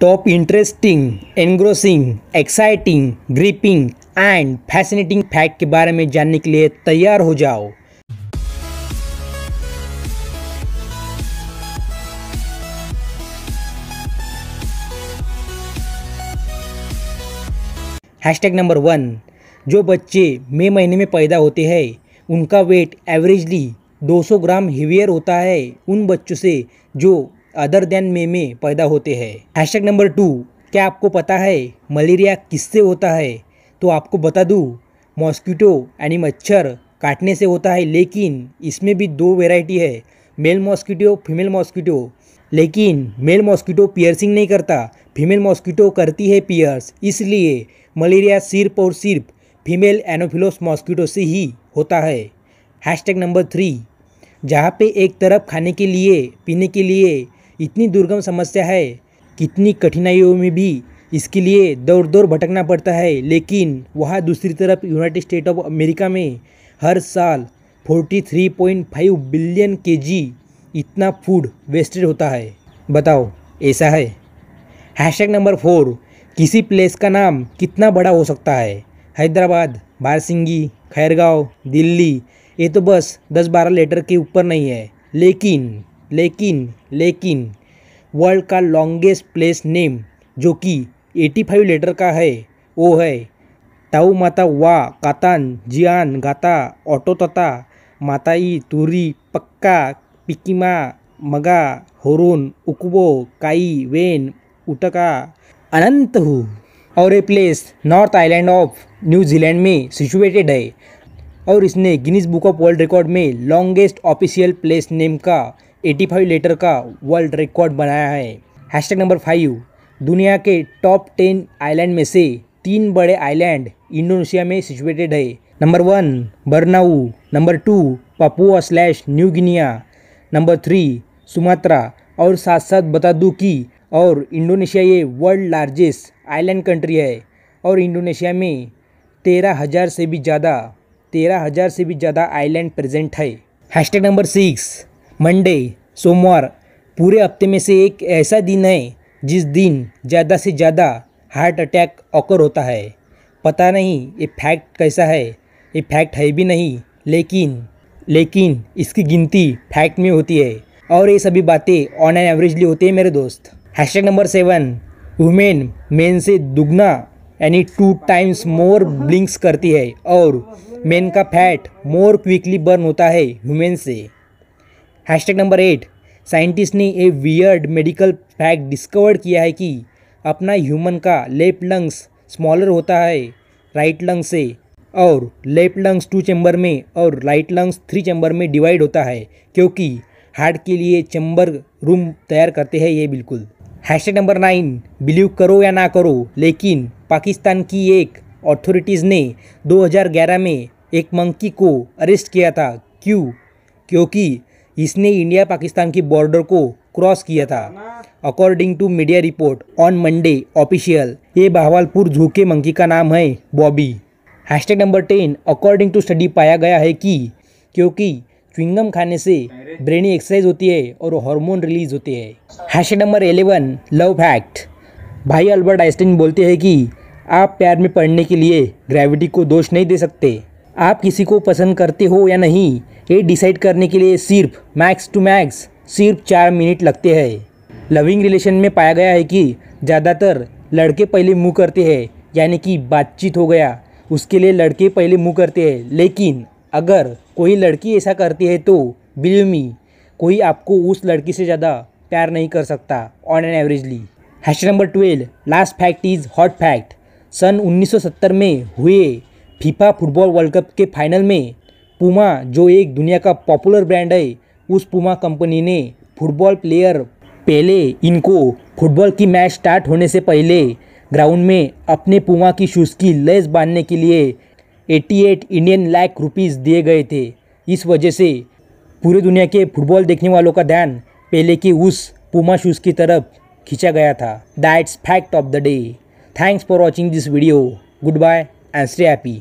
top interesting, engrossing, exciting, gripping and fascinating fact के बारे में जानने के लिए तैयार हो जाओ हैशटैग नंबर वन जो बच्चे मई महीने में पैदा होते हैं उनका वेट एवरेजली 200 ग्राम हीवियर होता है उन बच्चों से जो अदर देन मे में पैदा होते हैं हैशटैग नंबर टू क्या आपको पता है मलेरिया किससे होता है तो आपको बता दूँ मॉस्किटो यानी मच्छर काटने से होता है लेकिन इसमें भी दो वेराइटी है मेल मॉस्किटो फीमेल मॉस्किटो लेकिन मेल मॉस्किटो पियर्सिंग नहीं करता फीमेल मॉस्किटो करती है पियर्स इसलिए मलेरिया सिर्फ और सिर्फ फीमेल एनोफिलोस मॉस्किटो से ही होता है हैशटैग नंबर थ्री जहाँ पे एक तरफ खाने के लिए पीने के लिए इतनी दुर्गम समस्या है कितनी कठिनाइयों में भी इसके लिए दौड़ दौड़ भटकना पड़ता है लेकिन वहाँ दूसरी तरफ यूनाइटेड स्टेट ऑफ अमेरिका में हर साल 43.5 बिलियन केजी इतना फूड वेस्टेड होता है बताओ ऐसा है हैशटैग नंबर फोर किसी प्लेस का नाम कितना बड़ा हो सकता है हैदराबाद बारसिंगी खैरगांव दिल्ली ये तो बस 10-12 लेटर के ऊपर नहीं है लेकिन लेकिन लेकिन वर्ल्ड का लॉन्गेस्ट प्लेस नेम जो कि 85 लेटर का है वो है ताऊ माता वा कातान जियान गाता तता माताई तुरी पक्का पिकिमा मगा होरोन उकुबो काई वेन उटका अनंत हु और ये place North Island of New Zealand में सिचुएटेड है और इसने Guinness book of world record में लॉन्गेस्ट ऑफिशियल प्लेस नेम का एटी फाइव लेटर का वर्ल्ड रिकॉर्ड बनाया है हैशटैग नंबर फाइव दुनिया के टॉप टेन आइलैंड में से तीन बड़े आइलैंड इंडोनेशिया में सिचुएटेड है number one Borneo number two Papua slash New Guinea number three Sumatra और साथ साथ बता दूँ कि और इंडोनेशिया ये वर्ल्ड लार्जेस्ट आइलैंड कंट्री है और इंडोनेशिया में तेरह हज़ार से भी ज़्यादा तेरह हज़ार से भी ज़्यादा आइलैंड प्रेजेंट है हैशटैग नंबर सिक्स मंडे सोमवार पूरे हफ्ते में से एक ऐसा दिन है जिस दिन ज़्यादा से ज़्यादा हार्ट अटैक ऑकर होता है पता नहीं ये फैक्ट कैसा है ये फैक्ट है भी नहीं लेकिन लेकिन इसकी गिनती फैक्ट में होती है और ये सभी बातें ऑन ऑनलाइन एवरेजली होती है मेरे दोस्त hashtag number seven women men से दुगना यानी टू टाइम्स मोर ब्लिंक्स करती है और मेन का फैट मोर क्विकली बर्न होता है वुमेन से हैशटैग नंबर एट साइंटिस्ट ने a weird medical fact discover किया है कि अपना ह्यूमन का लेफ्ट लंग्स स्मॉलर होता है राइट लंग से और लेफ्ट लंग्स टू चैम्बर में और राइट लंग्स थ्री चैम्बर में डिवाइड होता है क्योंकि हार्ट के लिए चैम्बर रूम तैयार करते हैं ये बिल्कुल हैशटैग नंबर नाइन बिलीव करो या ना करो लेकिन पाकिस्तान की एक ऑथोरिटीज़ ने 2011 में एक मंकी को अरेस्ट किया था क्यों क्योंकि इसने इंडिया पाकिस्तान की बॉर्डर को क्रॉस किया था according to media report on Monday official ये बहवालपुर झूके मंकी का नाम है Bobby hashtag number ten according to study पाया गया है कि क्योंकि च्विंगम खाने से ब्रेनी एक्सरसाइज होती है और हार्मोन रिलीज होते हैं hashtag number eleven love fact भाई अल्बर्ट आइंस्टीन बोलते हैं कि आप प्यार में पढ़ने के लिए ग्रेविटी को दोष नहीं दे सकते आप किसी को पसंद करते हो या नहीं ये डिसाइड करने के लिए सिर्फ मैक्स टू मैक्स सिर्फ चार मिनट लगते हैं लविंग रिलेशन में पाया गया है कि ज़्यादातर लड़के पहले मुँह करते हैं यानी कि बातचीत हो गया उसके लिए लड़के पहले मुँह करते हैं लेकिन अगर कोई लड़की ऐसा करती है तो बिलीव मी कोई आपको उस लड़की से ज़्यादा प्यार नहीं कर सकता on an averagely hash number twelve last fact is hot fact सन 1970 में हुए फीफा फुटबॉल वर्ल्ड कप के फाइनल में पुमा जो एक दुनिया का पॉपुलर ब्रांड है उस पुमा कंपनी ने फुटबॉल प्लेयर पहले इनको फुटबॉल की मैच स्टार्ट होने से पहले ग्राउंड में अपने पुमा की शूज़ की लेस बांधने के लिए 88 इंडियन लाख रुपीस दिए गए थे इस वजह से पूरे दुनिया के फुटबॉल देखने वालों का ध्यान पहले की उस पुमा शूज़ की तरफ खींचा गया था that's fact of the day thanks for watching this video good bye and stay happy